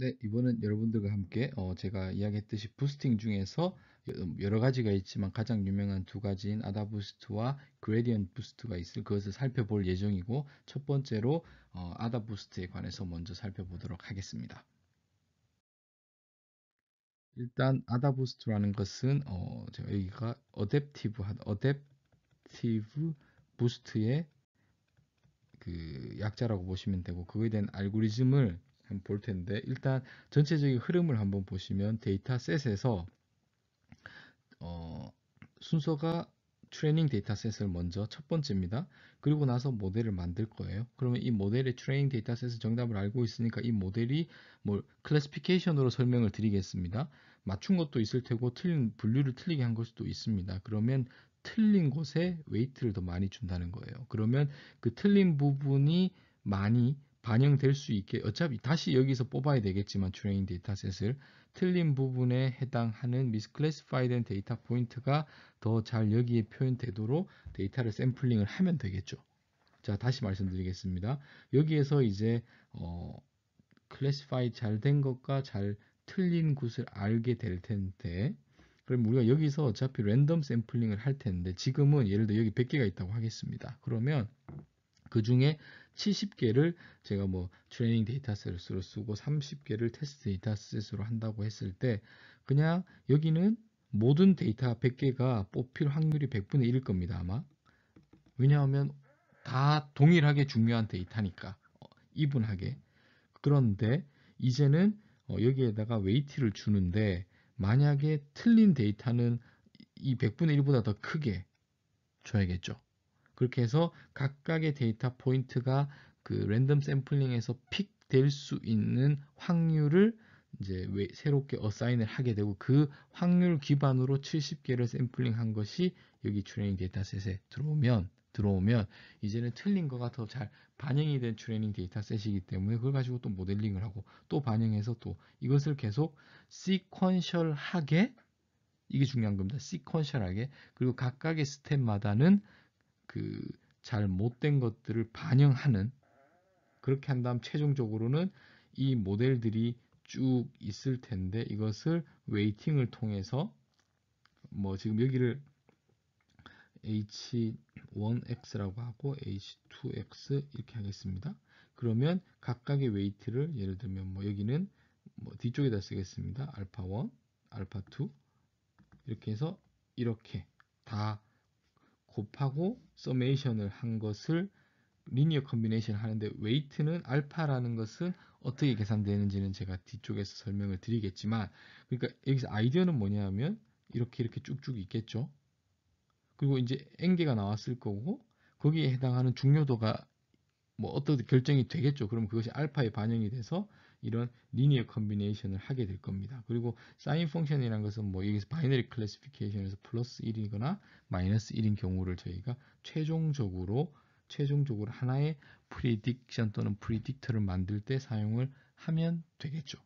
네, 이번엔 여러분들과 함께 어, 제가 이야기했듯이 부스팅 중에서 음, 여러 가지가 있지만 가장 유명한 두 가지인 아다 부스트와 그레디언 부스트가 있을 그것을 살펴볼 예정이고 첫 번째로 어, 아다 부스트에 관해서 먼저 살펴보도록 하겠습니다. 일단 아다 부스트라는 것은 어, 제가 여기가 어댑티브 어댑티브 부스트의 그 약자라고 보시면 되고 그거에 대한 알고리즘을 한번 볼 텐데 일단 전체적인 흐름을 한번 보시면 데이터셋에서 어, 순서가 트레이닝 데이터셋을 먼저 첫 번째입니다. 그리고 나서 모델을 만들 거예요. 그러면 이 모델의 트레이닝 데이터셋의 정답을 알고 있으니까 이 모델이 뭐 클래스피케이션으로 설명을 드리겠습니다. 맞춘 것도 있을 테고 틀린 분류를 틀리게 한걸 수도 있습니다. 그러면 틀린 곳에 웨이트를 더 많이 준다는 거예요. 그러면 그 틀린 부분이 많이 반영될 수 있게 어차피 다시 여기서 뽑아야 되겠지만 트레인 데이터셋을 틀린 부분에 해당하는 미스클래스파이된 데이터 포인트가 더 잘 여기에 표현되도록 데이터를 샘플링을 하면 되겠죠. 자 다시 말씀드리겠습니다. 여기에서 이제 어, 클래스파이잘 된 것과 잘 틀린 곳을 알게 될 텐데 그럼 우리가 여기서 어차피 랜덤 샘플링을 할 텐데 지금은 예를 들어 여기 100개가 있다고 하겠습니다. 그러면 그 중에 70개를 제가 뭐 트레이닝 데이터셋으로 쓰고 30개를 테스트 데이터셋으로 한다고 했을 때 그냥 여기는 모든 데이터 100개가 뽑힐 확률이 100분의 1일 겁니다 아마 왜냐하면 다 동일하게 중요한 데이터니까 어, 이분하게 그런데 이제는 어, 여기에다가 웨이트를 주는데 만약에 틀린 데이터는 이 100분의 1보다 더 크게 줘야겠죠 그렇게 해서 각각의 데이터 포인트가 그 랜덤 샘플링에서 픽 될 수 있는 확률을 이제 새롭게 어사인을 하게 되고 그 확률 기반으로 70개를 샘플링한 것이 여기 트레이닝 데이터셋에 들어오면 들어오면 이제는 틀린 거가 더잘 반영이 된 트레이닝 데이터셋이기 때문에 그걸 가지고 또 모델링을 하고 또 반영해서 또 이것을 계속 시퀀셜하게 이게 중요한 겁니다. 시퀀셜하게 그리고 각각의 스텝마다는 그잘 못된 것들을 반영하는 그렇게 한 다음 최종적으로는 이 모델들이 쭉 있을 텐데 이것을 웨이팅을 통해서 뭐 지금 여기를 h1x라고 하고 h2x 이렇게 하겠습니다. 그러면 각각의 웨이트를 예를 들면 뭐 여기는 뭐 뒤쪽에다 쓰겠습니다. 알파1, 알파2 이렇게 해서 이렇게 다 곱하고 서메이션을 한 것을 리니어 컨비네이션 하는데 웨이트는 알파라는 것은 어떻게 계산되는지는 제가 뒤쪽에서 설명을 드리겠지만 그러니까 여기서 아이디어는 뭐냐 면 이렇게 이렇게 쭉쭉 있겠죠 그리고 이제 n개가 나왔을 거고 거기에 해당하는 중요도가 뭐 어떤 결정이 되겠죠 그럼 그것이 알파에 반영이 돼서 이런 리니어 컨비네이션을 하게 될 겁니다. 그리고 사인 펑션이라는 것은 뭐 여기서 바이너리 클래시피케이션에서 플러스 1이거나 마이너스 1인 경우를 저희가 최종적으로 최종적으로 하나의 프리딕션 또는 프리딕터를 만들 때 사용을 하면 되겠죠.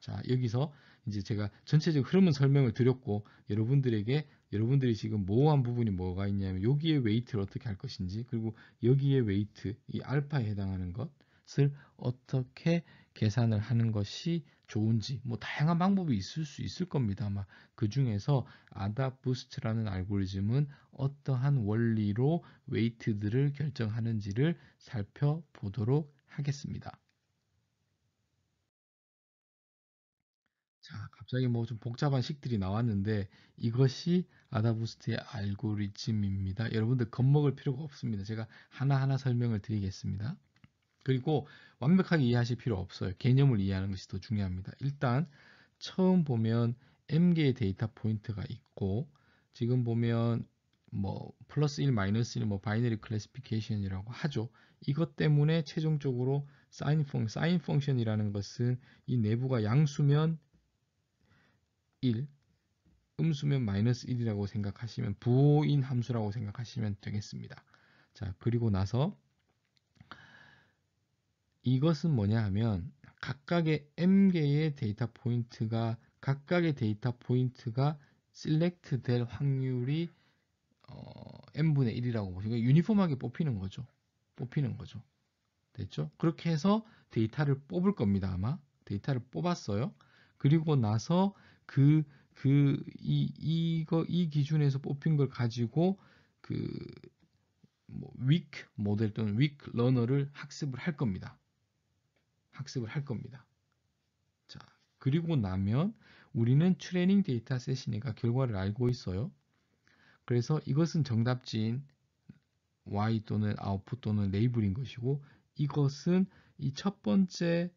자, 여기서 이제 제가 전체적 흐름은 설명을 드렸고 여러분들에게 여러분들이 지금 모호한 부분이 뭐가 있냐면 여기에 웨이트를 어떻게 할 것인지 그리고 여기에 웨이트 이 알파에 해당하는 것 것을 어떻게 계산을 하는 것이 좋은지 뭐 다양한 방법이 있을 수 있을 겁니다 아마 그 중에서 아다부스트라는 알고리즘은 어떠한 원리로 웨이트들을 결정하는지를 살펴보도록 하겠습니다. 자, 갑자기 뭐 좀 복잡한 식들이 나왔는데 이것이 아다부스트의 알고리즘입니다. 여러분들 겁먹을 필요가 없습니다. 제가 하나하나 설명을 드리겠습니다. 그리고 완벽하게 이해하실 필요 없어요. 개념을 이해하는 것이 더 중요합니다. 일단 처음 보면 m개의 데이터 포인트가 있고 지금 보면 뭐 플러스 1, 마이너스 1, 뭐 바이너리 클래스피케이션이라고 하죠. 이것 때문에 최종적으로 사인 펑 사인 펑션이라는 것은 이 내부가 양수면 1, 음수면 마이너스 1이라고 생각하시면 부호인 함수라고 생각하시면 되겠습니다. 자 그리고 나서 이것은 뭐냐 하면 각각의 m개의 데이터 포인트가 각각의 데이터 포인트가 셀렉트 될 확률이 어, n분의 1이라고 보시면 그러니까 유니폼하게 뽑히는 거죠. 뽑히는 거죠. 됐죠? 그렇게 해서 데이터를 뽑을 겁니다. 아마 데이터를 뽑았어요. 그리고 나서 그 그이 이거 이 기준에서 뽑힌 걸 가지고 그뭐 weak 모델 또는 weak 러너를 학습을 할 겁니다. 학습을 할 겁니다. 자, 그리고 나면 우리는 트레이닝 데이터셋이니까 결과를 알고 있어요. 그래서 이것은 정답지인 y 또는 output 또는 l a b e l 인 것이고 이것은 이 첫 번째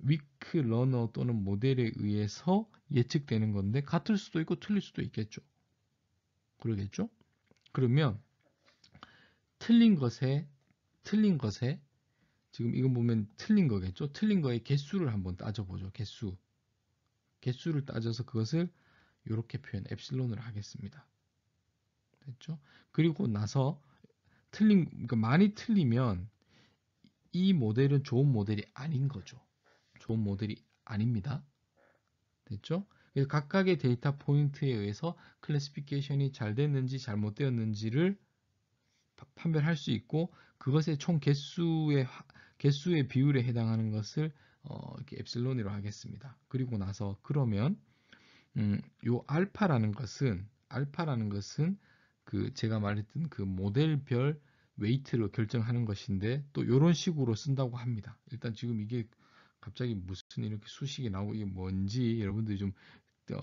위크 러너 또는 모델에 의해서 예측되는 건데 같을 수도 있고 틀릴 수도 있겠죠. 그러겠죠? 그러면 틀린 것에 틀린 것에 지금 이건 보면 틀린 거겠죠? 틀린 거의 개수를 한번 따져보죠. 개수. 개수를 따져서 그것을 이렇게 표현, 엡실론을 하겠습니다. 됐죠? 그리고 나서 틀린, 그러니까 많이 틀리면 이 모델은 좋은 모델이 아닌 거죠. 좋은 모델이 아닙니다. 됐죠? 각각의 데이터 포인트에 의해서 클래스피케이션이 잘 됐는지 잘못되었는지를 판별할 수 있고 그것의 총 개수의 개수의 비율에 해당하는 것을 어, 이렇게 엡실론으로 하겠습니다. 그리고 나서 그러면 음, 요 알파라는 것은 알파라는 것은 그 제가 말했던 그 모델별 웨이트로 결정하는 것인데 또 이런 식으로 쓴다고 합니다. 일단 지금 이게 갑자기 무슨 이렇게 수식이 나오고 이게 뭔지 여러분들이 좀 어,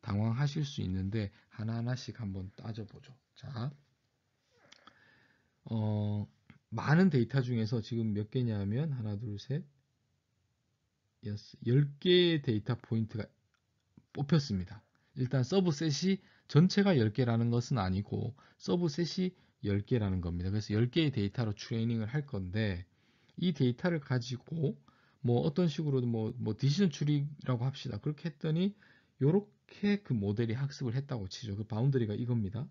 당황하실 수 있는데 하나하나씩 한번 따져보죠. 자. 어, 많은 데이터 중에서 지금 몇 개냐면 하나 둘셋 여 10개의 데이터 포인트가 뽑혔습니다. 일단 서브셋이 전체가 10개라는 것은 아니고 서브셋이 10개라는 겁니다. 그래서 10개의 데이터로 트레이닝을 할 건데 이 데이터를 가지고 뭐 어떤 식으로든 뭐, 뭐 디시전 추리라고 합시다. 그렇게 했더니 요렇게 그 모델이 학습을 했다고 치죠. 그 바운더리가 이겁니다.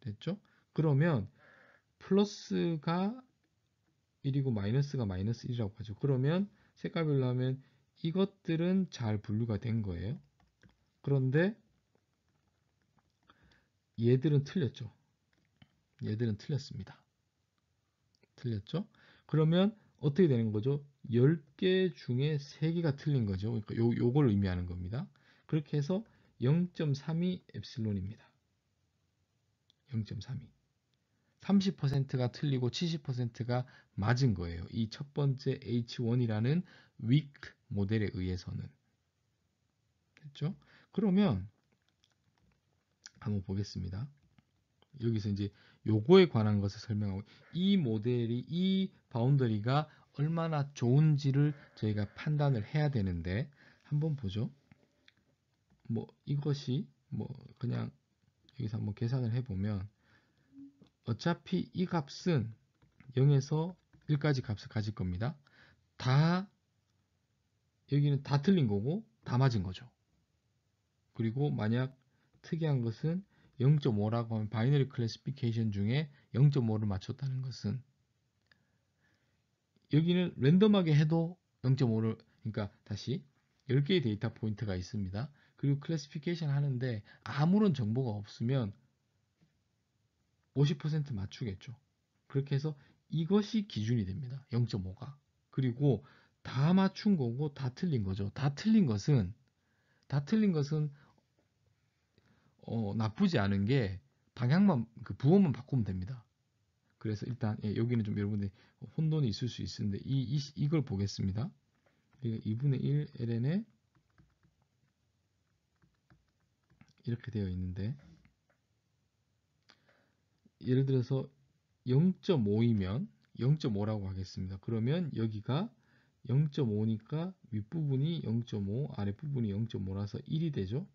됐죠? 그러면 플러스가 1이고 마이너스가 마이너스 1이라고 하죠. 그러면 색깔별로 하면 이것들은 잘 분류가 된 거예요. 그런데 얘들은 틀렸죠. 얘들은 틀렸습니다. 틀렸죠? 그러면 어떻게 되는 거죠? 10개 중에 3개가 틀린 거죠. 그러니까 요, 요걸 의미하는 겁니다. 그렇게 해서 0.32 엡실론입니다. 0.32. 30%가 틀리고 70%가 맞은 거예요. 이 첫 번째 H1이라는 weak 모델에 의해서는. 됐죠? 그러면 한번 보겠습니다. 여기서 이제 요거에 관한 것을 설명하고 이 모델이 이 바운더리가 얼마나 좋은지를 저희가 판단을 해야 되는데 한번 보죠. 뭐 이것이 뭐 그냥 여기서 한번 계산을 해보면 어차피 이 값은 0에서 1까지 값을 가질 겁니다. 다 여기는 다 틀린 거고 다 맞은 거죠. 그리고 만약 특이한 것은 0.5라고 하면 바이너리 클래시피케이션 중에 0.5를 맞췄다는 것은 여기는 랜덤하게 해도 0.5를 그러니까 다시 10개의 데이터 포인트가 있습니다. 그리고 클래시피케이션 하는데 아무런 정보가 없으면 50% 맞추겠죠. 그렇게 해서 이것이 기준이 됩니다. 0.5가. 그리고 다 맞춘 거고 다 틀린 거죠. 다 틀린 것은 다 틀린 것은 어, 나쁘지 않은 게 방향만 그 부호만 바꾸면 됩니다. 그래서 일단 예, 여기는 좀 여러분들 혼돈이 있을 수 있는데 이, 이 이걸 보겠습니다. 2분의 1 ln에 이렇게 되어 있는데 예를 들어서 0.5이면 0.5라고 하겠습니다. 그러면 여기가 0.5니까 윗부분이 0.5, 아랫부분이 0.5라서 1이 되죠.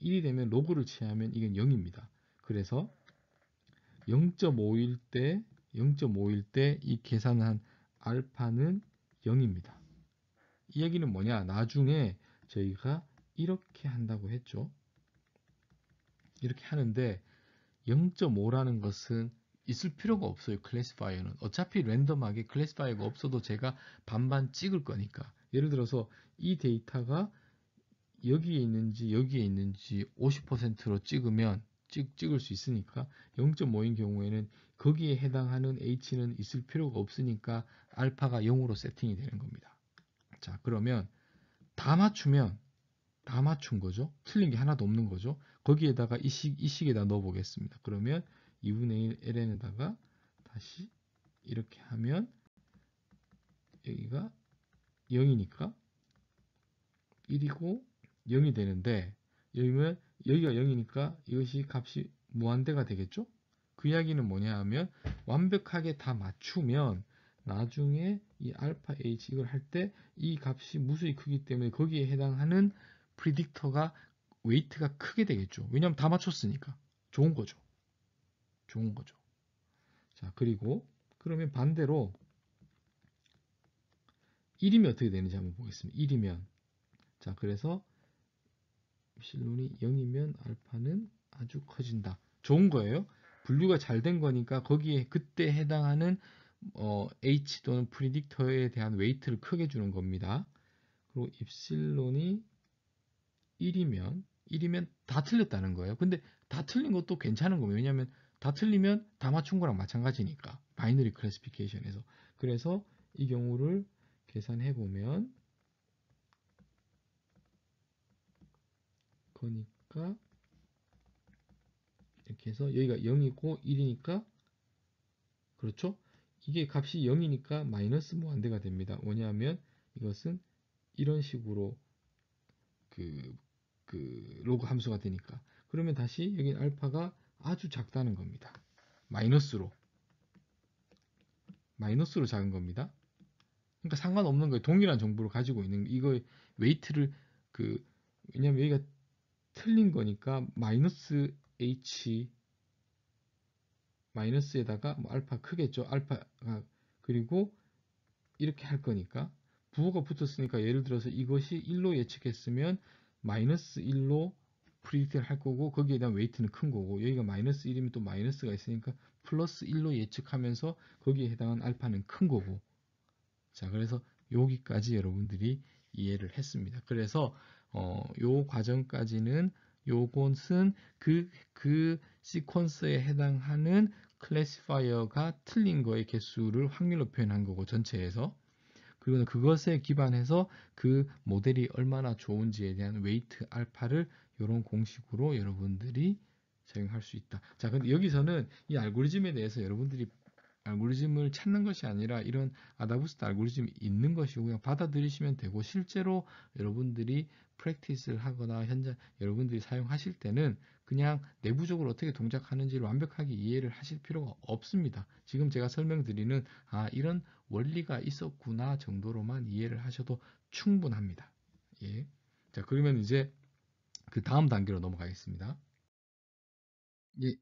1이 되면 로그를 취하면 이건 0입니다. 그래서 0.5일 때 0.5일 때 이 계산한 알파는 0입니다. 이 얘기는 뭐냐? 나중에 저희가 이렇게 한다고 했죠. 이렇게 하는데 0.5라는 것은 있을 필요가 없어요. 클래스파이어는 어차피 랜덤하게 클래스파이어가 없어도 제가 반반 찍을 거니까. 예를 들어서 이 데이터가 여기에 있는지 여기에 있는지 50%로 찍으면 찍, 찍을 수 있으니까 0.5인 경우에는 거기에 해당하는 h는 있을 필요가 없으니까 알파가 0으로 세팅이 되는 겁니다. 자 그러면 다 맞추면 다 맞춘 거죠. 틀린 게 하나도 없는 거죠. 거기에다가 이 식, 이 식에다 넣어보겠습니다. 그러면 2분의 1 n 에다가 다시 이렇게 하면 여기가 0이니까 1이고 0이 되는데 여기면 여기가 0이니까 이것이 값이 무한대가 되겠죠? 그 이야기는 뭐냐 하면 완벽하게 다 맞추면 나중에 이 알파 h 이걸 할 때 이 값이 무수히 크기 때문에 거기에 해당하는 프리딕터가 웨이트가 크게 되겠죠. 왜냐하면 다 맞췄으니까 좋은 거죠. 좋은 거죠. 자 그리고 그러면 반대로 1이면 어떻게 되는지 한번 보겠습니다. 1이면 자 그래서 실론이 0이면 알파는 아주 커진다. 좋은 거예요. 분류가 잘 된 거니까 거기에 그때 해당하는 어, H 또는 프리딕터에 대한 웨이트를 크게 주는 겁니다. 그리고 입실론이 1이면 1이면 다 틀렸다는 거예요. 근데 다 틀린 것도 괜찮은 거예요. 왜냐하면 다 틀리면 다 맞춘 거랑 마찬가지니까 바이너리 클래스피케이션에서 그래서 이 경우를 계산해 보면 그러니까 이렇게 해서 여기가 0이고 1이니까 그렇죠? 이게 값이 0이니까 마이너스 무한대가 뭐 됩니다. 뭐냐면 이것은 이런 식으로 그그 로그 함수가 되니까 그러면 다시 여기 알파가 아주 작다는 겁니다. 마이너스로 마이너스로 작은 겁니다. 그러니까 상관없는 거예요. 동일한 정보를 가지고 있는 이거 웨이트를 그 왜냐면 여기가 틀린 거니까 마이너스 h 마이너스에다가 뭐 알파 크겠죠. 알파 가 그리고 이렇게 할 거니까 부호가 붙었으니까 예를 들어서 이것이 1로 예측했으면 마이너스 1로 프리딕트를 할 거고 거기에 대한 웨이트는 큰 거고 여기가 마이너스 1이면 또 마이너스가 있으니까 플러스 1로 예측하면서 거기에 해당한 알파는 큰 거고 자 그래서 여기까지 여러분들이 이해를 했습니다 그래서 어, 요 과정까지는 요것은 그, 그 시퀀스에 해당하는 클래시파이어가 틀린 거의 개수를 확률로 표현한 거고 전체에서 그리고 그것에 기반해서 그 모델이 얼마나 좋은지에 대한 웨이트 알파를 이런 공식으로 여러분들이 적용할 수 있다. 자, 근데 여기서는 이 알고리즘에 대해서 여러분들이 알고리즘을 찾는 것이 아니라 이런 아다부스트 알고리즘이 있는 것이고 그냥 받아들이시면 되고 실제로 여러분들이 프랙티스를 하거나 현장 여러분들이 사용하실 때는 그냥 내부적으로 어떻게 동작하는지를 완벽하게 이해를 하실 필요가 없습니다. 지금 제가 설명드리는 아 이런 원리가 있었구나 정도로만 이해를 하셔도 충분합니다. 예. 자 그러면 이제 그 다음 단계로 넘어가겠습니다. 예,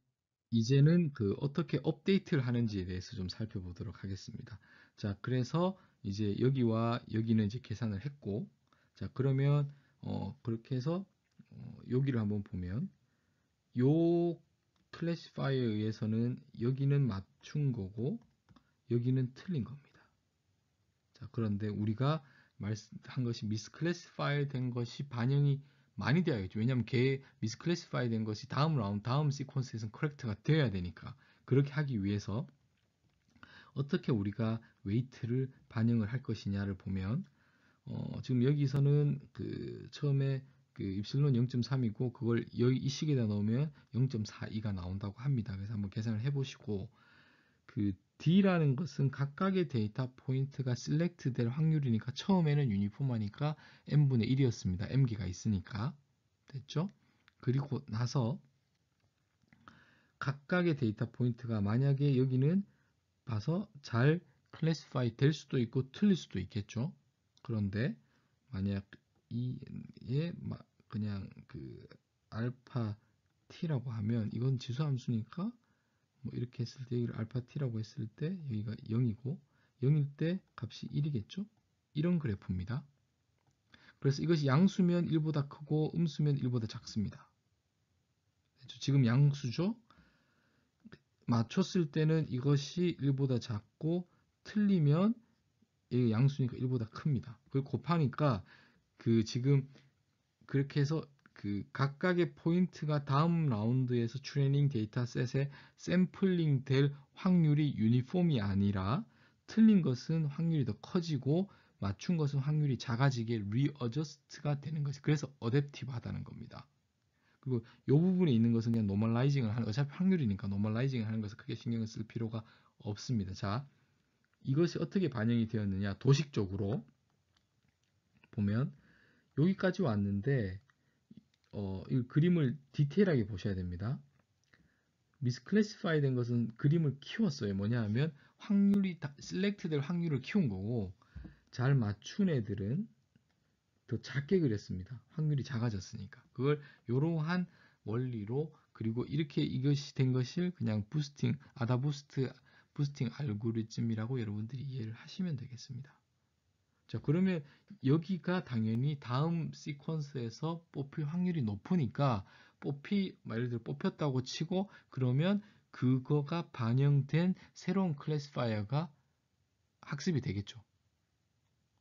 이제는 그 어떻게 업데이트를 하는지에 대해서 좀 살펴보도록 하겠습니다. 자, 그래서 이제 여기와 여기는 이제 계산을 했고, 자, 그러면 어, 그렇게 해서 어, 여기를 한번 보면 요 클래시파이에 의해서는 여기는 맞춘 거고 여기는 틀린 겁니다. 자, 그런데 우리가 말한 것이 미스클래시파이 된 것이 반영이 많이 돼야겠죠. 왜냐면 하걔 미스클래시파이 된 것이 다음 라운드, 다음 시퀀스에서는 커렉트가 되어야 되니까. 그렇게 하기 위해서 어떻게 우리가 웨이트를 반영을 할 것이냐를 보면 어, 지금 여기서는 그 처음에 그 입실론 0.3이고 그걸 여기 이 식에다 넣으면 0.42가 나온다고 합니다. 그래서 한번 계산을 해보시고 그 D라는 것은 각각의 데이터 포인트가 셀렉트 될 확률이니까 처음에는 유니폼하니까 m 분의 1이었습니다. M기가 있으니까. 됐죠? 그리고 나서 각각의 데이터 포인트가 만약에 여기는 봐서 잘클래스파이될 수도 있고 틀릴 수도 있겠죠. 그런데 만약 이에 그냥 그 알파 t라고 하면 이건 지수 함수니까 뭐 이렇게 했을 때 여기를 알파t라고 했을 때 여기가 0이고 0일 때 값이 1이겠죠? 이런 그래프입니다. 그래서 이것이 양수면 1보다 크고 음수면 1보다 작습니다. 그렇죠? 지금 양수죠? 맞췄을 때는 이것이 1보다 작고 틀리면 양수니까 1보다 큽니다. 그걸 곱하니까 그 지금 그렇게 해서 그 각각의 포인트가 다음 라운드에서 트레이닝 데이터셋에 샘플링 될 확률이 유니폼이 아니라 틀린 것은 확률이 더 커지고 맞춘 것은 확률이 작아지게 리어저스트가 되는 것이 그래서 어댑티브하다는 겁니다. 그리고 이 부분에 있는 것은 그냥 노멀라이징을 하는 어차피 확률이니까 노멀라이징을 하는 것을 크게 신경을 쓸 필요가 없습니다. 자, 이것이 어떻게 반영이 되었느냐 도식적으로 보면 여기까지 왔는데 어, 이 그림을 디테일하게 보셔야 됩니다. 미스클래시파이 된 것은 그림을 키웠어요. 뭐냐 하면 확률이 셀렉트 될 확률을 키운 거고 잘 맞춘 애들은 더 작게 그렸습니다. 확률이 작아졌으니까. 그걸 이러한 원리로 그리고 이렇게 이것이 된 것을 그냥 부스팅, 아다부스트, 부스팅 알고리즘이라고 여러분들이 이해를 하시면 되겠습니다. 자 그러면 여기가 당연히 다음 시퀀스에서 뽑힐 확률이 높으니까 뽑히 뭐 예를 들어 뽑혔다고 치고 그러면 그거가 반영된 새로운 클래스파이어가 학습이 되겠죠.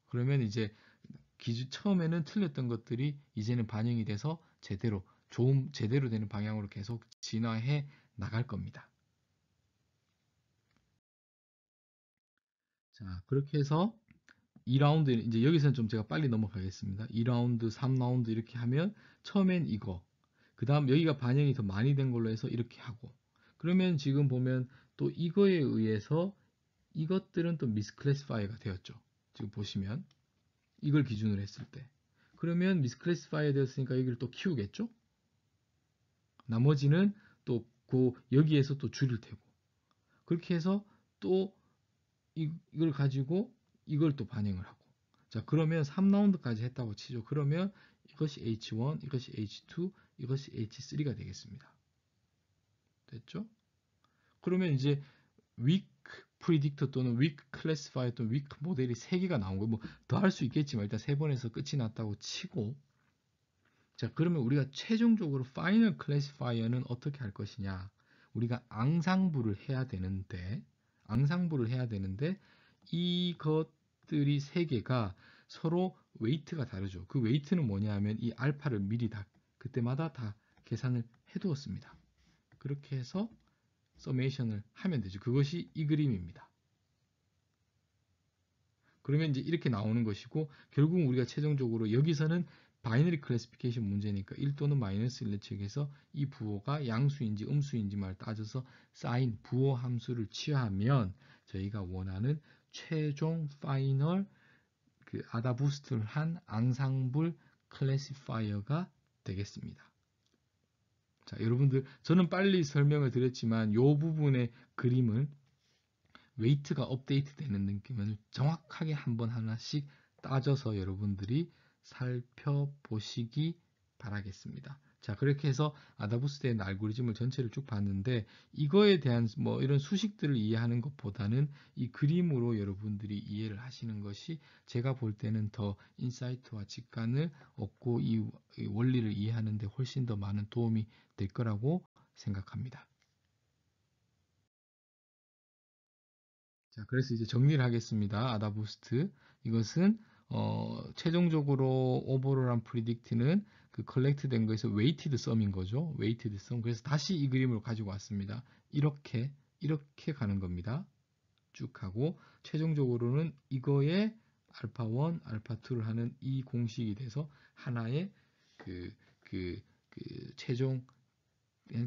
그러면 이제 기준 처음에는 틀렸던 것들이 이제는 반영이 돼서 제대로 좋은 제대로 되는 방향으로 계속 진화해 나갈 겁니다. 자 그렇게 해서 2라운드 이제 여기서는 좀 제가 빨리 넘어가겠습니다. 2라운드, 3라운드 이렇게 하면 처음엔 이거 그 다음 여기가 반영이 더 많이 된 걸로 해서 이렇게 하고 그러면 지금 보면 또 이거에 의해서 이것들은 또 미스클래스파이가 되었죠. 지금 보시면 이걸 기준으로 했을 때 그러면 미스클래스파이 되었으니까 여기를 또 키우겠죠? 나머지는 또그 여기에서 또 줄일 테고 그렇게 해서 또 이걸 가지고 이걸 또 반영을 하고 자 그러면 3라운드까지 했다고 치죠. 그러면 이것이 H1, 이것이 H2, 이것이 H3가 되겠습니다. 됐죠? 그러면 이제 weak predictor 또는 weak classifier 또는 weak 모델이 3개가 나온 거예요. 뭐더 할 수 있겠지만 일단 3번에서 끝이 났다고 치고 자 그러면 우리가 최종적으로 final classifier는 어떻게 할 것이냐 우리가 앙상부를 해야 되는데 앙상부를 해야 되는데 이것들이 세 개가 서로 웨이트가 다르죠. 그 웨이트는 뭐냐 하면 이 알파를 미리 다 그때마다 다 계산을 해두었습니다. 그렇게 해서 서메이션을 하면 되죠. 그것이 이 그림입니다. 그러면 이제 이렇게 나오는 것이고 결국 우리가 최종적으로 여기서는 바이너리 클래스피케이션 문제니까 1 또는 마이너스 1 측에서 이 부호가 양수인지 음수인지 말 따져서 쌓인 부호 함수를 취하면 저희가 원하는 최종 파이널 그 아다부스트를 한 앙상블 클래시파이어가 되겠습니다. 자, 여러분들 저는 빨리 설명을 드렸지만 이 부분의 그림을 웨이트가 업데이트 되는 느낌을 정확하게 한번 하나씩 따져서 여러분들이 살펴보시기 바라겠습니다. 자 그렇게 해서 아다부스대의 알고리즘을 전체를 쭉 봤는데 이거에 대한 뭐 이런 수식들을 이해하는 것보다는 이 그림으로 여러분들이 이해를 하시는 것이 제가 볼 때는 더 인사이트와 직관을 얻고 이 원리를 이해하는 데 훨씬 더 많은 도움이 될 거라고 생각합니다. 자, 그래서 이제 정리를 하겠습니다. 아다부스트. 이것은 어, 최종적으로 오버로란 프리딕트는 그 컬렉트된 거에서 웨이티드 썸인 거죠. 웨이티드 썸. 그래서 다시 이그림을 가지고 왔습니다. 이렇게 이렇게 가는 겁니다. 쭉 하고 최종적으로는 이거에 알파 1, 알파 2를 하는 이 공식이 돼서 하나의 그, 그, 그 최종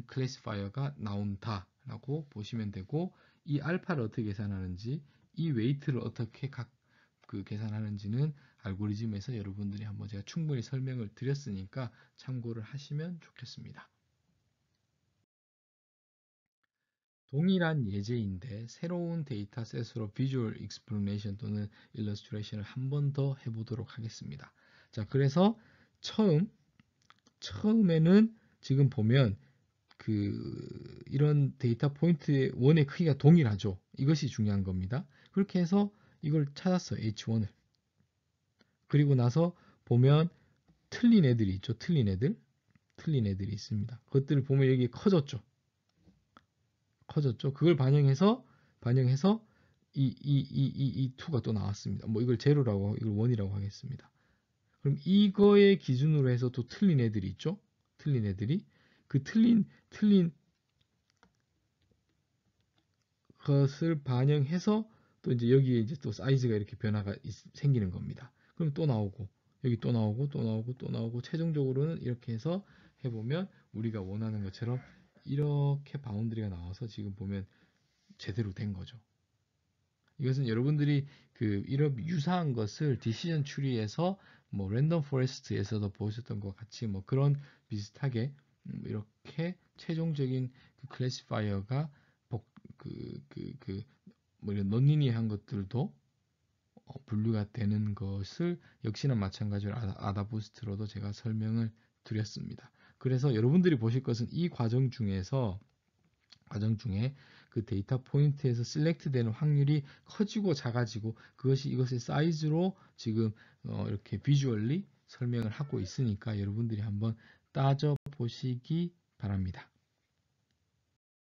클래시파이어가 나온다라고 보시면 되고 이 알파를 어떻게 계산하는지 이 웨이트를 어떻게 각 그 계산하는지는 알고리즘에서 여러분들이 한번 제가 충분히 설명을 드렸으니까 참고를 하시면 좋겠습니다. 동일한 예제인데 새로운 데이터셋으로 비주얼 익스플레이션 또는 일러스트레이션을 한번 더 해보도록 하겠습니다. 자, 그래서 처음 처음에는 지금 보면 그 이런 데이터 포인트의 원의 크기가 동일하죠. 이것이 중요한 겁니다. 그렇게 해서 이걸 찾았어요. H1을. 그리고 나서 보면 틀린 애들이 있죠. 틀린 애들. 틀린 애들이 있습니다. 그것들을 보면 여기 커졌죠. 커졌죠. 그걸 반영해서 반영해서 이 이 이 이이 2가 또 나왔습니다. 뭐 이걸 제로라고 이걸 원이라고 하겠습니다. 그럼 이거의 기준으로 해서 또 틀린 애들이 있죠. 틀린 애들이 그 틀린 틀린 것을 반영해서 또 이제 여기에 이제 또 사이즈가 이렇게 변화가 생기는 겁니다. 그럼 또 나오고 여기 또 나오고 또 나오고 또 나오고 최종적으로는 이렇게 해서 해보면 우리가 원하는 것처럼 이렇게 바운드리가 나와서 지금 보면 제대로 된 거죠. 이것은 여러분들이 그 이런 유사한 것을 디시전 추리에서 뭐 랜덤 포레스트에서도 보셨던 것 같이 뭐 그런 비슷하게 음, 이렇게 최종적인 그 클래시파이어가 복 그 그 그 뭐 이런 넌리니한 것들도 어, 분류가 되는 것을 역시나 마찬가지로 아다부스트로도 제가 설명을 드렸습니다. 그래서 여러분들이 보실 것은 이 과정 중에서 과정 중에 그 데이터 포인트에서 셀렉트 되는 확률이 커지고 작아지고 그것이 이것의 사이즈로 지금 어 이렇게 비주얼리 설명을 하고 있으니까 여러분들이 한번 따져 보시기 바랍니다.